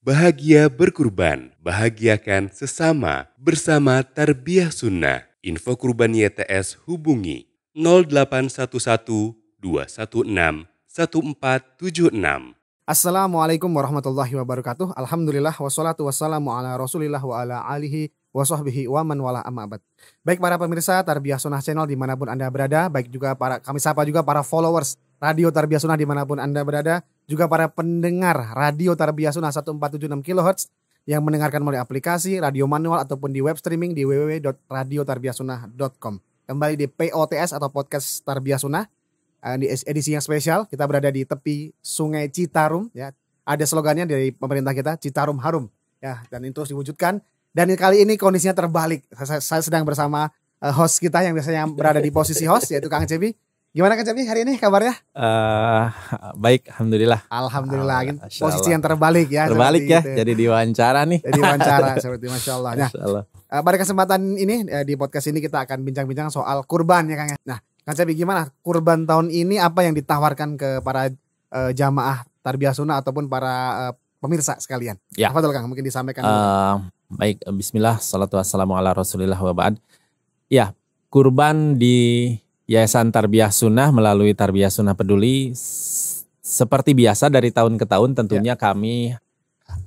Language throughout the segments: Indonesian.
Bahagia berkurban, bahagiakan sesama bersama Tarbiyah Sunnah. Info Kurban YTS hubungi 0811 216 1476. Assalamualaikum warahmatullahi wabarakatuh. Alhamdulillah wassalatu wassalamu ala rasulillah wa ala alihi wa sahbihi wa man wala amabat. Baik para pemirsa Tarbiyah Sunnah Channel dimanapun Anda berada, baik juga para kami sapa juga para followers Radio Tarbiyah Sunnah dimanapun Anda berada juga para pendengar Radio Tarbiyah Sunnah 1476 kHz yang mendengarkan melalui aplikasi, radio manual ataupun di web streaming di www.radiotarbiyahsunnah.com. Kembali di POTS atau podcast Tarbiyah Sunnah eh, di edisi yang spesial kita berada di tepi Sungai Citarum ya. Ada slogannya dari pemerintah kita Citarum Harum ya dan itu terus diwujudkan dan kali ini kondisinya terbalik. Saya, saya sedang bersama eh, host kita yang biasanya berada di posisi host yaitu Kang Cebi Gimana Kang hari ini kabarnya? Uh, baik, alhamdulillah. Alhamdulillah, uh, posisi yang terbalik ya. Terbalik ya, itu. Ya. jadi diwawancara nih. Jadi diwawancara seperti Masya Allah. Nah, Masya Allah. Uh, pada kesempatan ini uh, di podcast ini kita akan bincang-bincang soal kurban ya Kang. Ya. Nah, Kang Cepi gimana kurban tahun ini apa yang ditawarkan ke para uh, jamaah tarbiyah sunnah ataupun para uh, pemirsa sekalian? Ya. Apa Kang mungkin disampaikan? Uh, baik, Bismillah, salatu wassalamu ala rasulillah wa Ya, kurban di Yayasan Tarbiyah Sunnah melalui Tarbiyah Sunnah Peduli seperti biasa dari tahun ke tahun tentunya ya. kami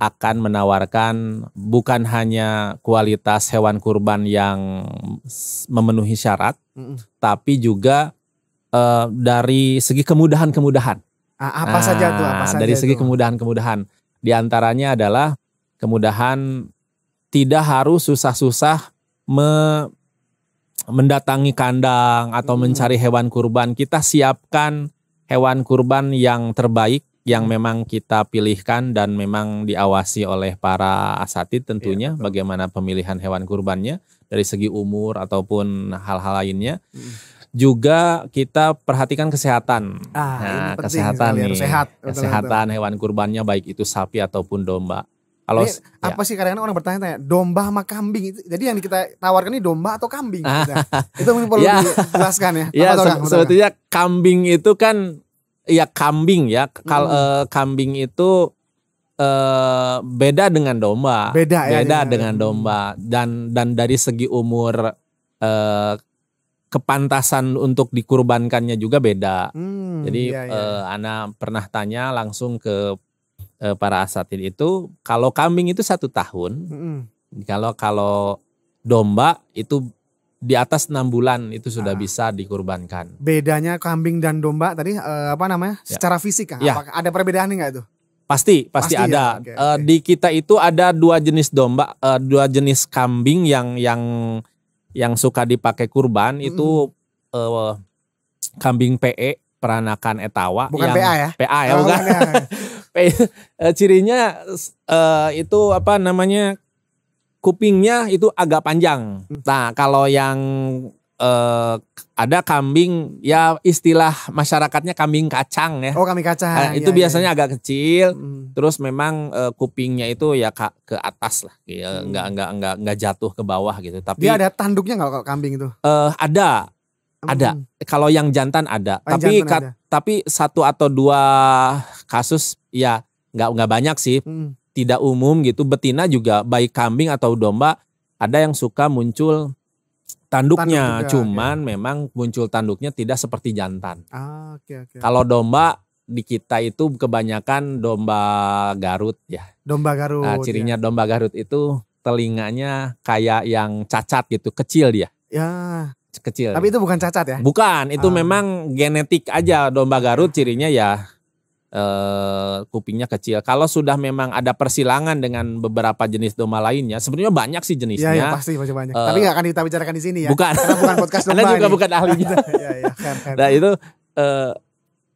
akan menawarkan bukan hanya kualitas hewan kurban yang memenuhi syarat, mm -mm. tapi juga uh, dari segi kemudahan-kemudahan. Apa nah, saja tuh? Apa ah, saja dari segi kemudahan-kemudahan, di antaranya adalah kemudahan tidak harus susah-susah mendatangi kandang atau hmm. mencari hewan kurban, kita siapkan hewan kurban yang terbaik yang hmm. memang kita pilihkan dan memang diawasi oleh para asatid iya, tentunya ya, bagaimana pemilihan hewan kurbannya dari segi umur ataupun hal-hal lainnya. Hmm. Juga kita perhatikan kesehatan. Ah, nah, kesehatan nih. Sehat, betul, betul. hewan kurbannya baik itu sapi ataupun domba. Kalau ya. apa sih kadang-kadang orang bertanya-tanya domba sama kambing itu. Jadi yang kita tawarkan ini domba atau kambing. Gitu. Ah. itu mungkin perlu ya. dijelaskan ya. Iya, se sebetulnya kambing itu kan ya kambing ya. Kal hmm. uh, kambing itu uh, beda dengan domba. Beda ya. Beda ya, ya. dengan domba dan dan dari segi umur uh, kepantasan untuk dikurbankannya juga beda. Hmm, Jadi iya, iya. Eh, Ana pernah tanya langsung ke uh, para asatid itu kalau kambing itu satu tahun, mm-hmm. kalau kalau domba itu di atas enam bulan itu sudah ah. bisa dikurbankan. Bedanya kambing dan domba tadi uh, apa namanya? Ya. Secara fisik, ya. ada perbedaan nggak itu? Pasti, pasti, pasti ya? ada. Ya? Okay, okay. Di kita itu ada dua jenis domba, eh, dua jenis kambing yang yang yang suka dipakai kurban mm-hmm. itu kambing PE peranakan etawa bukan yang PA ya PA ya oh, bukan, bukan ya. Eh, cirinya uh, itu apa namanya kupingnya itu agak panjang. Nah, kalau yang eh, ada kambing ya istilah masyarakatnya kambing kacang ya. Oh, kambing kacang. Nah, itu ya, biasanya iya. agak kecil. Hmm. Terus memang eh, kupingnya itu ya ke, atas lah, ya, hmm. nggak nggak nggak nggak jatuh ke bawah gitu. Tapi dia ada tanduknya nggak kalau kambing itu? Eh, ada. Ada. Hmm. Kalau yang jantan ada. Yang tapi jantan ada. tapi satu atau dua kasus ya nggak nggak banyak sih. Hmm. Tidak umum gitu. Betina juga baik kambing atau domba ada yang suka muncul tanduknya. Tanduk juga, Cuman ya. memang muncul tanduknya tidak seperti jantan. Ah, okay, okay. Kalau domba di kita itu kebanyakan domba Garut ya. Domba Garut. Nah, cirinya ya. domba Garut itu telinganya kayak yang cacat gitu, kecil dia. Ya kecil. Tapi itu bukan cacat ya? Bukan, itu um. memang genetik aja domba Garut cirinya ya eh, kupingnya kecil. Kalau sudah memang ada persilangan dengan beberapa jenis domba lainnya, sebenarnya banyak sih jenisnya. Iya, ya, pasti masih banyak. Uh, eh, Tapi nggak akan kita bicarakan di sini ya. Bukan. Karena bukan podcast domba. Anda juga ini. bukan ahli Iya, iya. Nah, itu eh,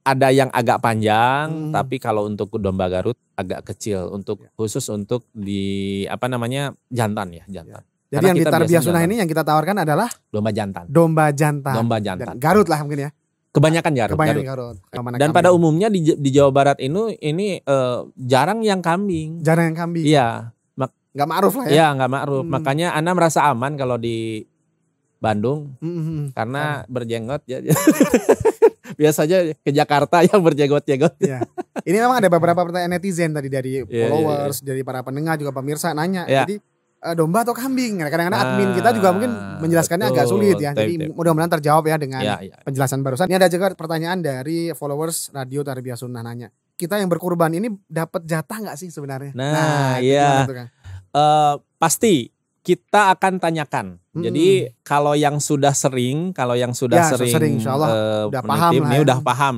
ada yang agak panjang, hmm. tapi kalau untuk domba Garut agak kecil untuk ya. khusus untuk di apa namanya jantan ya jantan. Ya. Jadi yang di Tarbiyah Sunnah ini yang kita tawarkan adalah domba jantan. Domba jantan. Domba jantan. Dan Garut lah mungkin ya. Kebanyakan Garut. Kebanyakan Garut. Garut. Dan pada umumnya di, di Jawa Barat ini ini uh, jarang yang kambing. Jarang yang kambing. Iya. Mak nggak ma'ruf lah ya. Iya nggak ma'ruf. Hmm. Makanya Anda merasa aman kalau di Bandung. Hmm. hmm, hmm. Karena hmm. berjenggot. Ya, biasanya ke Jakarta yang berjenggot-jenggot. Iya. Ini memang ada beberapa pertanyaan netizen tadi dari iya, iya, iya. followers, yeah, yeah, yeah. dari para pendengar juga pemirsa nanya. Yeah. Jadi Eh, domba atau kambing. Nah, kadang-kadang nah, admin kita juga mungkin ah, menjelaskannya betul, agak sulit ya. Jadi mudah-mudahan terjawab ya dengan ya, ya, ya. penjelasan barusan. Ini ada juga pertanyaan dari followers Radio Tarbiyah Sunnah nanya. Kita yang berkurban ini dapat jatah nggak sih sebenarnya? Nah, nah iya. kan? uh, pasti kita akan tanyakan. Hmm. Jadi kalau yang sudah sering, kalau yang sudah ya, sering, sering insyaallah uh, udah paham lah paham ini udah paham.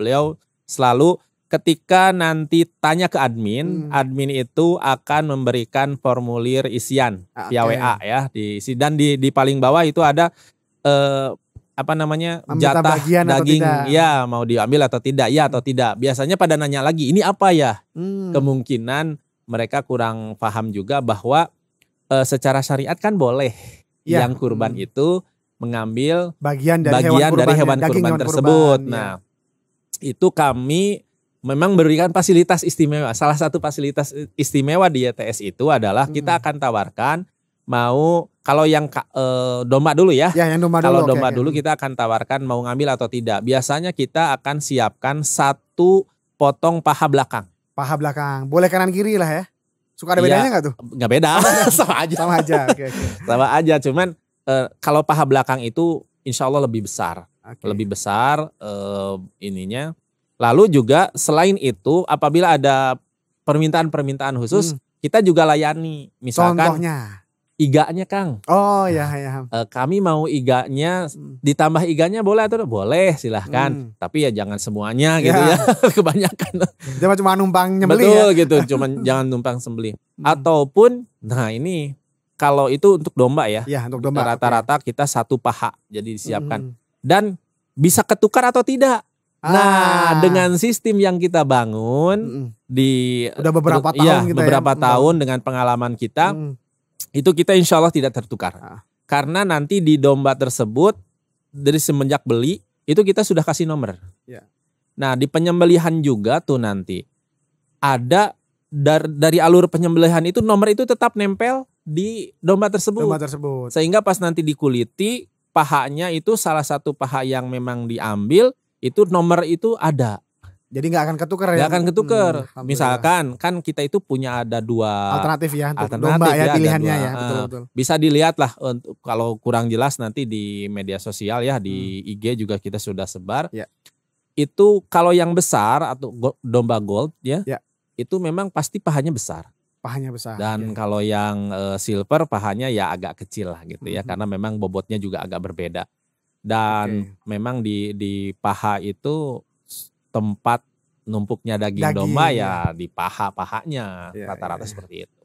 beliau selalu ketika nanti tanya ke admin, hmm. admin itu akan memberikan formulir isian okay. Ah, via WA ya diisi dan di di paling bawah itu ada eh, apa namanya Meminta jatah daging ya mau diambil atau tidak ya atau hmm. tidak biasanya pada nanya lagi ini apa ya hmm. kemungkinan mereka kurang paham juga bahwa eh, secara syariat kan boleh ya. yang kurban hmm. itu mengambil bagian dari bagian hewan kurban, dari ya, hewan kurban, kurban tersebut kurban, iya. nah ya. itu kami memang berikan fasilitas istimewa. Salah satu fasilitas istimewa di YTS e itu adalah hmm. kita akan tawarkan mau kalau yang e, domba dulu ya. ya yang domba kalau dulu, domba okay, dulu kita akan tawarkan mau ngambil atau tidak. Biasanya kita akan siapkan satu potong paha belakang. Paha belakang. Boleh kanan kiri lah ya. Suka ada iya. bedanya nggak ya, tuh? Nggak beda, sama aja. Sama aja. Okay, okay. sama aja. Cuman e, kalau paha belakang itu insya Allah lebih besar, okay. lebih besar e, ininya Lalu juga selain itu apabila ada permintaan-permintaan khusus hmm. kita juga layani. Misalkan Contohnya iganya Kang. Oh ya nah, ya. E, kami mau iganya hmm. ditambah iganya boleh atau boleh silahkan. Hmm. Tapi ya jangan semuanya ya. gitu ya, kebanyakan. Jangan cuma numpang nyembeli. Betul ya. gitu, cuman jangan numpang sembeli. Hmm. Ataupun nah ini kalau itu untuk domba ya. Ya untuk domba. Rata-rata okay. kita satu paha jadi disiapkan. Hmm. Dan bisa ketukar atau tidak? Nah, ah. Nah, dengan sistem yang kita bangun mm di udah beberapa iya, tahun gitu ya, kita beberapa ya. tahun mm. dengan pengalaman kita mm. itu kita insya Allah tidak tertukar. Ah. Karena nanti di domba tersebut dari semenjak beli itu kita sudah kasih nomor. Yeah. Nah, di penyembelihan juga tuh nanti ada dar, dari alur penyembelihan itu nomor itu tetap nempel di domba tersebut. Domba tersebut. Sehingga pas nanti dikuliti pahanya itu salah satu paha yang memang diambil itu nomor itu ada. Jadi nggak akan ketuker ya? Gak akan ketuker Hmm, Misalkan kan kita itu punya ada dua alternatif ya, untuk alternatif domba ya, ya pilihannya dua, ya. Betul, ah, betul. Bisa dilihat lah untuk kalau kurang jelas nanti di media sosial ya di hmm. IG juga kita sudah sebar. Ya. Itu kalau yang besar atau domba gold ya, ya. itu memang pasti pahanya besar. Pahanya besar. Dan ya. kalau yang eh, silver pahanya ya agak kecil lah gitu ya, hmm. karena memang bobotnya juga agak berbeda. Dan okay. memang di di paha itu tempat numpuknya daging, daging domba ya, iya. di paha-pahanya rata iya, rata-rata yeah. Iya. seperti itu.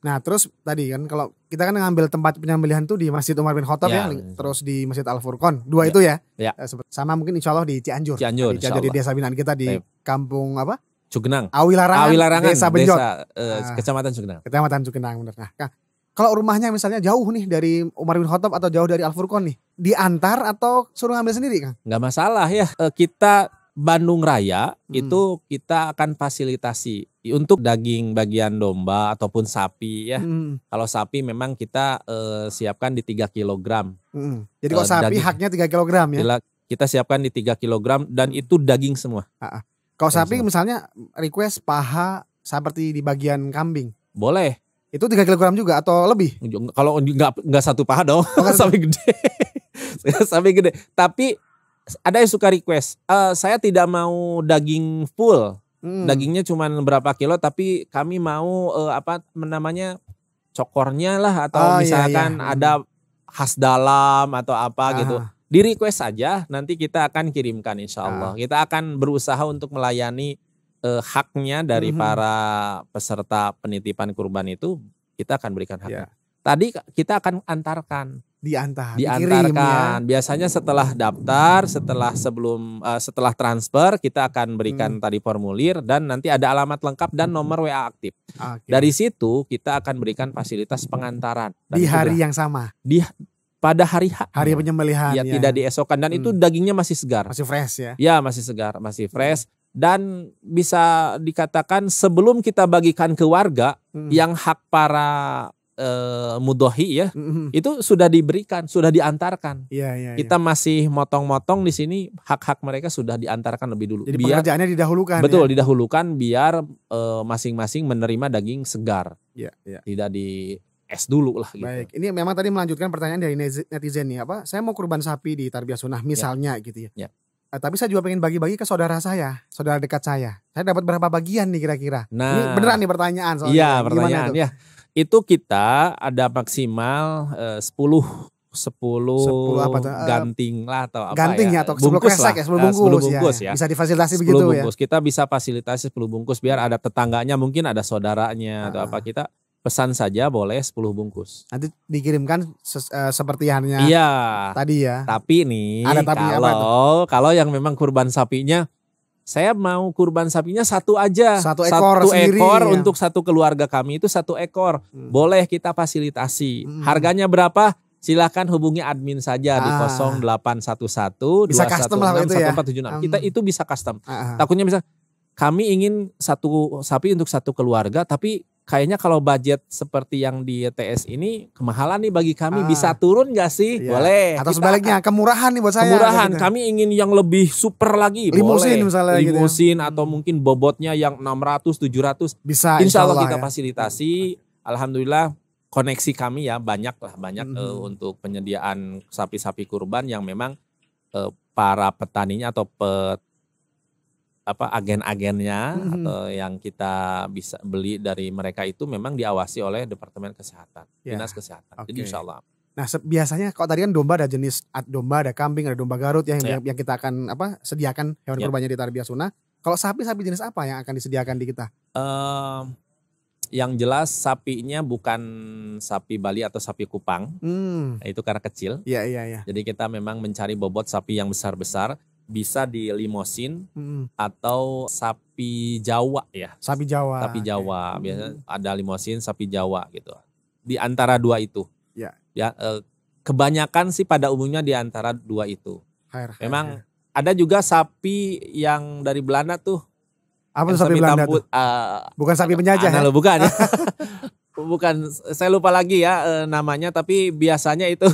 Nah terus tadi kan kalau kita kan ngambil tempat penyembelihan tuh di Masjid Umar bin Khattab ya, ya terus di Masjid Al Furqon dua yeah. itu ya, ya. sama mungkin Insya Allah di Cianjur, Cianjur, di, Cianjur di desa binaan kita di Taip. kampung apa? Cugenang, Awilarangan, Awilarangan desa Benjot, desa, eh, ah. kecamatan Cugenang, kecamatan Cugenang benar. Nah, kalau rumahnya misalnya jauh nih dari Umar bin Khattab atau jauh dari Al Furqon nih, diantar atau suruh ngambil sendiri kan? Gak masalah ya. Eh, kita Bandung Raya hmm. itu kita akan fasilitasi untuk daging bagian domba ataupun sapi ya. Hmm. Kalau sapi memang kita uh, siapkan di 3 kg. Hmm. Jadi kalau uh, sapi daging, haknya 3 kg ya. Kita siapkan di 3 kg dan itu daging semua. Kalau sapi misalnya request paha seperti di bagian kambing. Boleh itu 3 kilogram juga atau lebih? Kalau enggak enggak satu paha dong, oh, sampai gede. sampai gede. Tapi ada yang suka request, uh, saya tidak mau daging full. Hmm. Dagingnya cuma berapa kilo tapi kami mau uh, apa namanya cokornya lah atau oh, iya, misalkan iya, iya. ada khas dalam atau apa Aha. gitu di request saja nanti kita akan kirimkan insya Allah. Ah. Kita akan berusaha untuk melayani eh, haknya dari mm -hmm. para peserta penitipan kurban itu kita akan berikan haknya. Yeah. Tadi kita akan antarkan diantar diantarkan dikirim, ya. biasanya setelah daftar setelah sebelum uh, setelah transfer kita akan berikan hmm. tadi formulir dan nanti ada alamat lengkap dan hmm. nomor WA aktif okay. dari situ kita akan berikan fasilitas pengantaran dan di hari yang sama di pada hari H hari penyembelihan ya, ya tidak diesokan dan hmm. itu dagingnya masih segar masih fresh ya ya masih segar masih fresh dan bisa dikatakan sebelum kita bagikan ke warga hmm. yang hak para e, eh, mudohi ya hmm. itu sudah diberikan sudah diantarkan ya, ya, kita ya. masih motong-motong di sini hak-hak mereka sudah diantarkan lebih dulu jadi biar, pekerjaannya didahulukan betul ya? didahulukan biar eh, masing-masing e, menerima daging segar ya, ya. tidak di es dulu lah gitu. Baik, ini memang tadi melanjutkan pertanyaan dari netizen nih apa? Saya mau kurban sapi di tarbiyah sunnah iya. misalnya ya. gitu ya. ya. Eh, tapi saya juga pengen bagi-bagi ke saudara saya, saudara dekat saya. Saya dapat berapa bagian nih kira-kira? Nah, Ini beneran nih pertanyaan soalnya. Iya, pertanyaan itu? ya. Itu kita ada maksimal eh, 10 10, 10 apa tuh? Eh, ganting lah atau apa ganting ya, ya atau 10 bungkus kresek lah. ya 10 bungkus, 10 bungkus ya, ya. bisa difasilitasi 10 begitu ya? bungkus. ya kita bisa fasilitasi 10 bungkus biar ada tetangganya mungkin ada saudaranya uh -huh. atau apa ah. kita pesan saja boleh 10 bungkus. Nanti dikirimkan ses, uh, seperti halnya iya, tadi ya. Tapi nih Ada tapi kalau kalau yang memang kurban sapinya saya mau kurban sapinya satu aja. Satu ekor satu sendiri, ekor ya. untuk satu keluarga kami itu satu ekor. Hmm. Boleh kita fasilitasi. Hmm. Harganya berapa? Silahkan hubungi admin saja ah. di 0811 bisa 216, custom lah itu ya. 1476. Hmm. Kita itu bisa custom. Ah, ah. Takutnya bisa kami ingin satu sapi untuk satu keluarga tapi kayaknya kalau budget seperti yang di TS ini kemahalan nih bagi kami ah. bisa turun gak sih? Iya. Boleh. Atau sebaliknya akan, kemurahan nih buat saya. Kemurahan. Gitu. Kami ingin yang lebih super lagi. Limusin boleh. misalnya Limusin gitu ya. atau hmm. mungkin bobotnya yang 600 700 bisa insya Allah, kita ya. fasilitasi. Alhamdulillah koneksi kami ya banyak lah banyak mm -hmm. uh, untuk penyediaan sapi-sapi kurban yang memang uh, para petaninya atau pet apa agen-agennya mm-hmm. atau yang kita bisa beli dari mereka itu memang diawasi oleh Departemen Kesehatan, yeah. Dinas Kesehatan. Okay. Jadi insyaallah Nah biasanya kalau tadi kan domba ada jenis domba, ada kambing, ada domba garut yang yeah. yang kita akan apa sediakan hewan yeah. kurbannya di Tarbiyah Sunnah. Kalau sapi sapi jenis apa yang akan disediakan di kita? Uh, yang jelas sapinya bukan sapi Bali atau sapi Kupang, hmm. itu karena kecil. Iya iya iya. Jadi kita memang mencari bobot sapi yang besar besar bisa di limosin hmm. atau sapi Jawa ya. Sapi Jawa. Sapi Jawa. Okay. biasanya hmm. ada limosin, sapi Jawa gitu. Di antara dua itu. Ya. Ya eh, kebanyakan sih pada umumnya di antara dua itu. Hair, hair, Memang hair. ada juga sapi yang dari Belanda tuh. Apa sapi, Belanda tamput, tuh? Uh, bukan sapi penjajah. ya? bukan. bukan saya lupa lagi ya eh, namanya tapi biasanya itu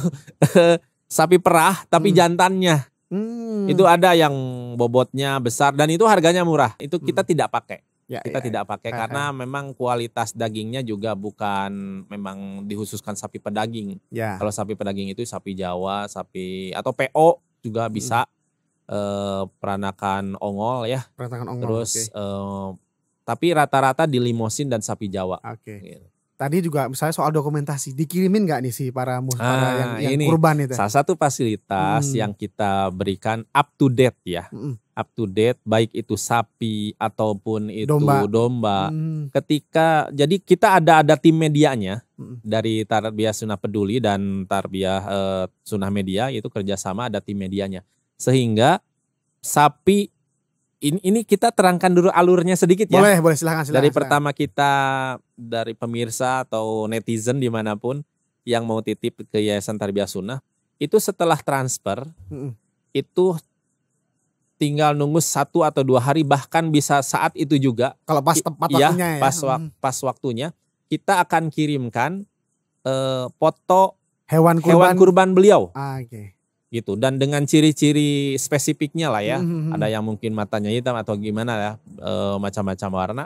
sapi perah tapi hmm. jantannya Hmm. Itu ada yang bobotnya besar dan itu harganya murah. Itu kita hmm. tidak pakai. Ya, kita ya, tidak ya. pakai ya. karena memang kualitas dagingnya juga bukan memang dihususkan sapi pedaging. Ya. Kalau sapi pedaging itu sapi Jawa, sapi atau PO juga hmm. bisa hmm. e, peranakan ongol ya. Peranakan ongol. Terus okay. e, eh, tapi rata-rata di limosin dan sapi Jawa. Oke. Okay. Gitu tadi juga misalnya soal dokumentasi dikirimin nggak nih sih para para ah, yang, yang ini kurban itu? Ya? Salah satu fasilitas hmm. yang kita berikan up to date ya. Hmm. Up to date baik itu sapi ataupun itu domba. domba. Hmm. Ketika jadi kita ada ada tim medianya hmm. dari Tarbiyah Sunnah Peduli dan Tarbiyah eh, Sunnah Media itu kerjasama ada tim medianya. Sehingga sapi ini ini kita terangkan dulu alurnya sedikit ya. Boleh, boleh silahkan, silahkan Dari silahkan. pertama kita dari pemirsa atau netizen dimanapun yang mau titip ke Yayasan Tarbiyah Sunnah itu setelah transfer mm itu tinggal nunggu satu atau dua hari bahkan bisa saat itu juga kalau pas tempat ya, waktunya ya pas, wak pas waktunya kita akan kirimkan eh, foto hewan kurban, hewan kurban beliau ah, okay gitu dan dengan ciri-ciri spesifiknya lah ya mm-hmm. ada yang mungkin matanya hitam atau gimana ya e, macam-macam warna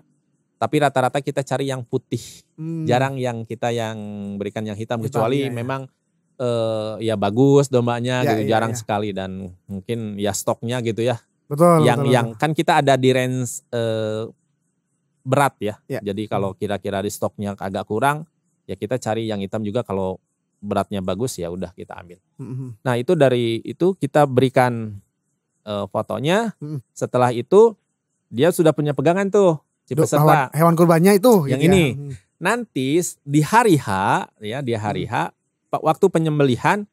tapi rata-rata kita cari yang putih mm. jarang yang kita yang berikan yang hitam hitam kecuali ya. memang e, ya bagus dombanya ya, gitu ya, jarang ya. sekali dan mungkin ya stoknya gitu ya betul yang betul, yang betul. kan kita ada di range e, berat ya, ya. jadi kalau kira-kira di stoknya agak kurang ya kita cari yang hitam juga kalau beratnya bagus ya udah kita ambil. Mm-hmm. Nah itu dari itu kita berikan e, fotonya. Mm-hmm. Setelah itu dia sudah punya pegangan tuh si peserta. Hewan, hewan kurbannya itu. Gitu Yang gitu ini ya. nanti di hari H ya di hari mm-hmm. H waktu penyembelihan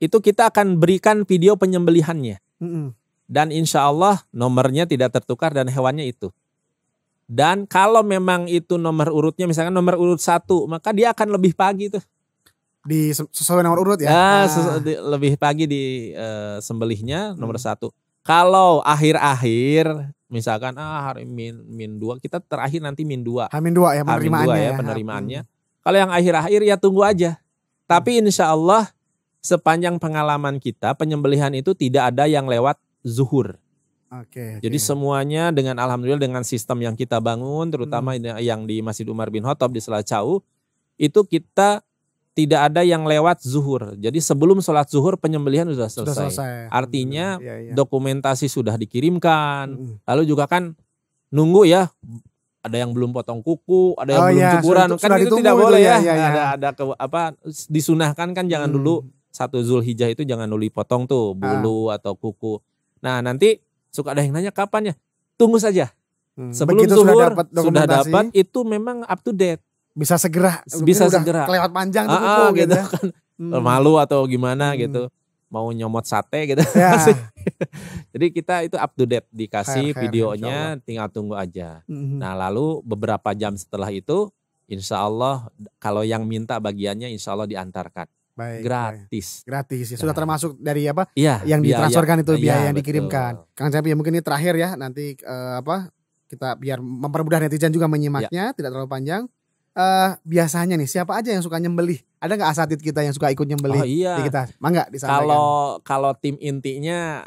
itu kita akan berikan video penyembelihannya. Mm-hmm. Dan insya Allah nomornya tidak tertukar dan hewannya itu. Dan kalau memang itu nomor urutnya misalkan nomor urut satu maka dia akan lebih pagi tuh di sesuai nomor urut ya. Nah, nah. di, lebih pagi di uh, sembelihnya nomor hmm. satu. Kalau akhir-akhir misalkan ah hari min min dua kita terakhir nanti min dua. Ah, min dua ya ah, penerimaannya. Dua ya, ya, penerimaannya. Hmm. Kalau yang akhir-akhir ya tunggu aja. Tapi hmm. insya Allah sepanjang pengalaman kita penyembelihan itu tidak ada yang lewat zuhur. Oke. Okay, Jadi okay. semuanya dengan alhamdulillah dengan sistem yang kita bangun, terutama hmm. yang di Masjid Umar bin Khattab di Selacau, itu kita tidak ada yang lewat zuhur. Jadi sebelum sholat zuhur penyembelihan sudah selesai. Sudah selesai. Artinya ya, ya. dokumentasi sudah dikirimkan. Hmm. Lalu juga kan nunggu ya ada yang belum potong kuku, ada yang oh, belum iya, cukuran. Sudah, kan itu tidak boleh ya. ya, ya, Ada ada ke, apa disunahkan kan jangan hmm. dulu satu Zulhijjah itu jangan dulu potong tuh ah. bulu ah. atau kuku. Nah, nanti suka ada yang nanya kapan ya? Tunggu saja. Hmm. Sebelum Begitu zuhur sudah dapat itu memang up to date bisa segera bisa segera lewat panjang tuh ah, kuku, ah, gitu, gitu kan hmm. malu atau gimana hmm. gitu mau nyomot sate gitu ya. jadi kita itu up to date dikasih hair, videonya tinggal tunggu aja hmm. nah lalu beberapa jam setelah itu insya Allah kalau yang minta bagiannya insya Allah diantarkan Baik, gratis. Baik. Gratis ya. Sudah nah. termasuk dari apa? ya, yang biaya, ditransferkan itu iya, biaya, ya, yang betul. dikirimkan. Kang Cepi ya mungkin ini terakhir ya nanti uh, apa kita biar mempermudah netizen juga menyimaknya ya. tidak terlalu panjang uh, biasanya nih siapa aja yang suka nyembeli? Ada nggak asatid kita yang suka ikut nyembeli? oh, iya. di kita? Mangga di Kalau ya? kalau tim intinya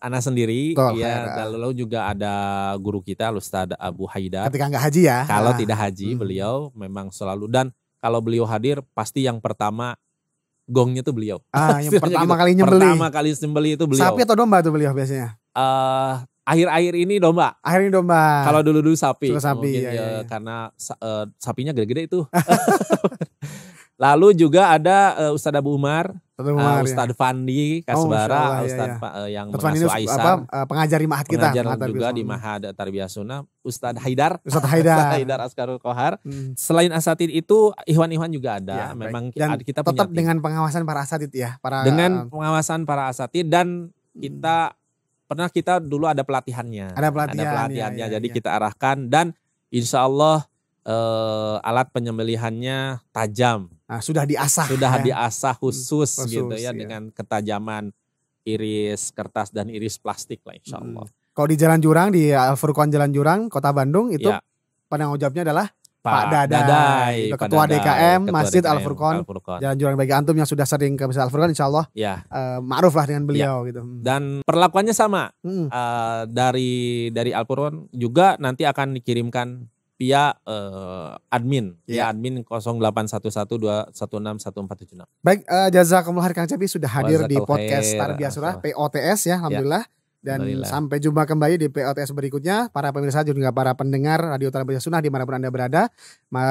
Ana sendiri, Tuh, ya lalu juga ada guru kita ada Abu Haidar. Ketika nggak haji ya. Kalau ah. tidak haji hmm. beliau memang selalu dan kalau beliau hadir pasti yang pertama gongnya tuh beliau. Ah, yang pertama gitu. kali nyembelih. Pertama kali nyembeli itu beliau. Sapi atau domba tuh beliau biasanya? Eh uh, akhir-akhir ini domba. Akhir ini domba. Kalau dulu-dulu sapi. Dulu sapi Mungkin, iya, ya, ya, Karena uh, sapinya gede-gede itu. Lalu juga ada uh, Ustadz Abu Umar, Ustadz, Umar, uh, Ustadz ya. Fandi oh, Kasbara, oh, Ustadz ya, ya. yang Ustadz mengasuh Aisyah, pengajar di Mahat kita, pengajar Mahat juga di Mahat Tarbiyah Sunnah, Ustadz Haidar, Ustadz Haidar, Ustadz Haidar Askarul Kohar. Hmm. Selain asatid itu iwan- iwan juga ada. Ya, Memang kita tetap punya dengan pengawasan para asatid ya, para dengan pengawasan para asatid dan hmm. kita pernah kita dulu ada pelatihannya. Ada pelatihan. Ada pelatihannya. Iya, iya jadi iya. kita arahkan dan insya Allah uh, alat penyembelihannya tajam. Nah, sudah diasah. Sudah ya. diasah hmm, khusus, khusus gitu ya, iya. dengan ketajaman iris kertas dan iris plastik lah insya hmm. Allah. Hmm. Kalau di Jalan Jurang di Al eh, Jalan Jurang Kota Bandung itu ya. pandang ojabnya adalah Pak Dadai, Dadai Pak Ketua Dadai, DKM Ketua Masjid DKM, Al Furqon Jalan Jurang bagi antum yang sudah sering ke Masjid Al Furqon insya Allah ya. uh, ma'ruf lah dengan beliau ya. gitu. Hmm. Dan perlakuannya sama hmm. uh, dari dari Al Furqon juga nanti akan dikirimkan via uh, admin yeah. via ya. admin 081121161476. Baik, uh, jazakumullah Kang Cepi sudah hadir Wazakal di podcast Tarbiyah Surah POTS ya, ya, alhamdulillah. Yeah. Dan sampai jumpa kembali di POTS berikutnya. Para pemirsa juga para pendengar Radio Tarbiyah Sunnah dimanapun Anda berada.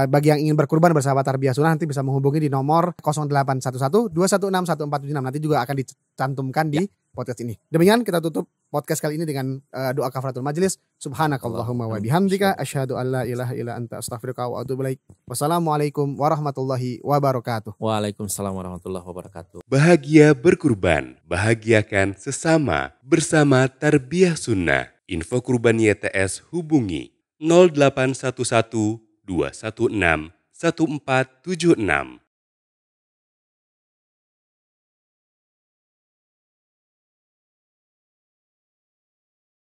Bagi yang ingin berkurban bersama Tarbiyah Sunnah nanti bisa menghubungi di nomor 0811 2161476. Nanti juga akan dicantumkan di ya podcast ini. Demikian kita tutup podcast kali ini dengan uh, doa kafaratul majelis. Subhanakallahumma wa bihamdika asyhadu an la ilaha illa anta astaghfiruka wa atubu ilaik. Wassalamualaikum warahmatullahi wabarakatuh. Waalaikumsalam warahmatullahi wabarakatuh. Bahagia berkurban, bahagiakan sesama bersama tarbiyah sunnah. Info kurban YTS hubungi 0811 1476